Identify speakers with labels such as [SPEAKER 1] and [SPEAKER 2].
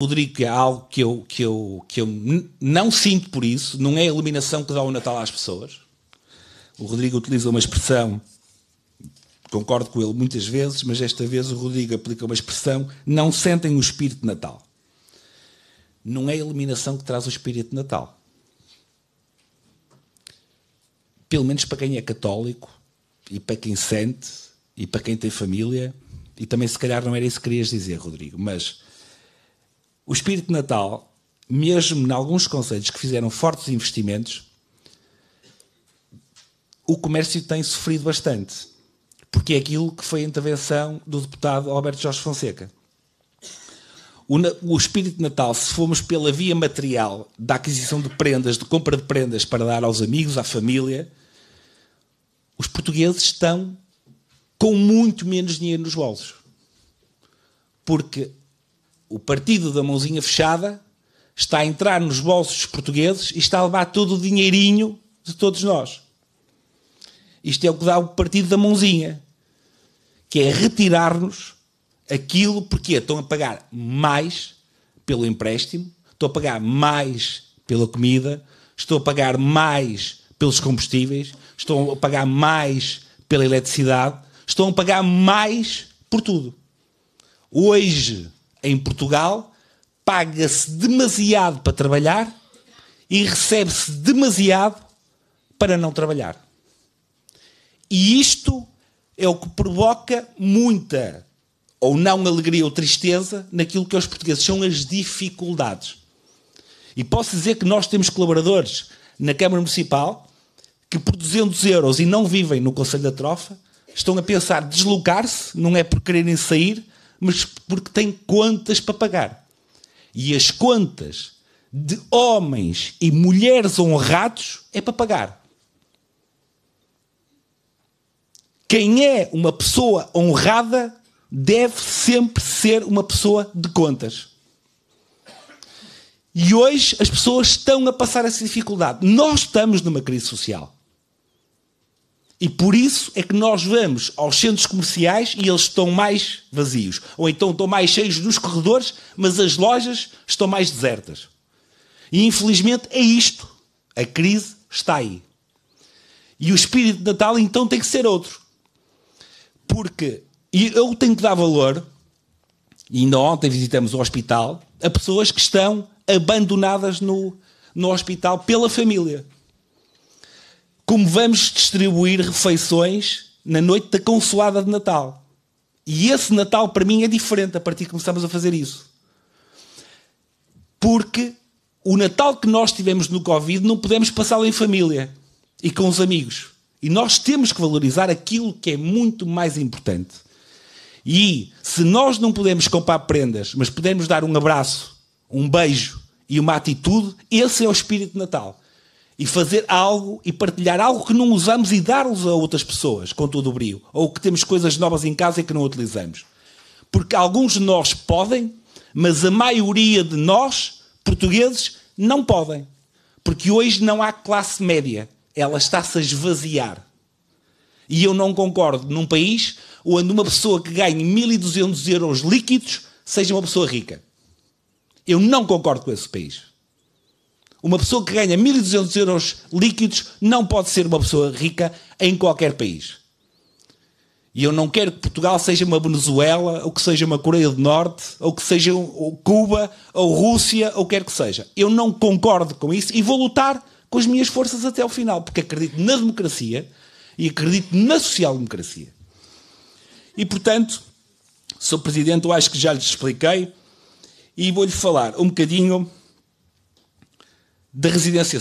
[SPEAKER 1] Rodrigo, é algo que eu, que, eu, que eu não sinto por isso, não é a iluminação que dá o Natal às pessoas. O Rodrigo utiliza uma expressão, concordo com ele muitas vezes, mas esta vez o Rodrigo aplica uma expressão: não sentem o espírito de Natal. Não é a iluminação que traz o espírito de Natal. Pelo menos para quem é católico e para quem sente e para quem tem família, e também se calhar não era isso que querias dizer, Rodrigo, mas o espírito natal, mesmo em alguns conselhos que fizeram fortes investimentos, o comércio tem sofrido bastante. Porque é aquilo que foi a intervenção do deputado Alberto Jorge Fonseca. O, o espírito natal, se formos pela via material da aquisição de prendas, de compra de prendas para dar aos amigos, à família, os portugueses estão com muito menos dinheiro nos bolsos. Porque o partido da mãozinha fechada está a entrar nos bolsos portugueses e está a levar todo o dinheirinho de todos nós. Isto é o que dá o partido da mãozinha, que é retirar-nos aquilo porque é, estão a pagar mais pelo empréstimo, estão a pagar mais pela comida, estão a pagar mais pelos combustíveis, estão a pagar mais pela eletricidade, estão a pagar mais por tudo. Hoje, em Portugal paga-se demasiado para trabalhar e recebe-se demasiado para não trabalhar. E isto é o que provoca muita ou não alegria ou tristeza naquilo que os portugueses são as dificuldades. E posso dizer que nós temos colaboradores na Câmara Municipal que por 200 euros e não vivem no Conselho da Trofa estão a pensar deslocar-se, não é por quererem sair, mas porque tem contas para pagar. E as contas de homens e mulheres honrados é para pagar. Quem é uma pessoa honrada deve sempre ser uma pessoa de contas. E hoje as pessoas estão a passar essa dificuldade. Nós estamos numa crise social. E por isso é que nós vamos aos centros comerciais e eles estão mais vazios. Ou então estão mais cheios dos corredores, mas as lojas estão mais desertas. E infelizmente é isto. A crise está aí. E o espírito de Natal então tem que ser outro. Porque eu tenho que dar valor, e ainda ontem visitamos o hospital, a pessoas que estão abandonadas no, no hospital pela família como vamos distribuir refeições na noite da consoada de Natal. E esse Natal para mim é diferente a partir de começamos a fazer isso. Porque o Natal que nós tivemos no Covid não podemos passá-lo em família e com os amigos. E nós temos que valorizar aquilo que é muito mais importante. E se nós não podemos comprar prendas, mas podemos dar um abraço, um beijo e uma atitude, esse é o espírito de Natal e fazer algo e partilhar algo que não usamos e dar-los a outras pessoas com todo o brio, ou que temos coisas novas em casa e que não utilizamos. Porque alguns de nós podem, mas a maioria de nós, portugueses, não podem. Porque hoje não há classe média, ela está-se a esvaziar. E eu não concordo num país onde uma pessoa que ganhe 1.200 euros líquidos seja uma pessoa rica. Eu não concordo com esse país. Uma pessoa que ganha 1.200 euros líquidos não pode ser uma pessoa rica em qualquer país. E eu não quero que Portugal seja uma Venezuela, ou que seja uma Coreia do Norte, ou que seja Cuba, ou Rússia, ou quer que seja. Eu não concordo com isso e vou lutar com as minhas forças até ao final, porque acredito na democracia e acredito na social-democracia. E, portanto, Sr. Presidente, eu acho que já lhes expliquei e vou-lhe falar um bocadinho da residência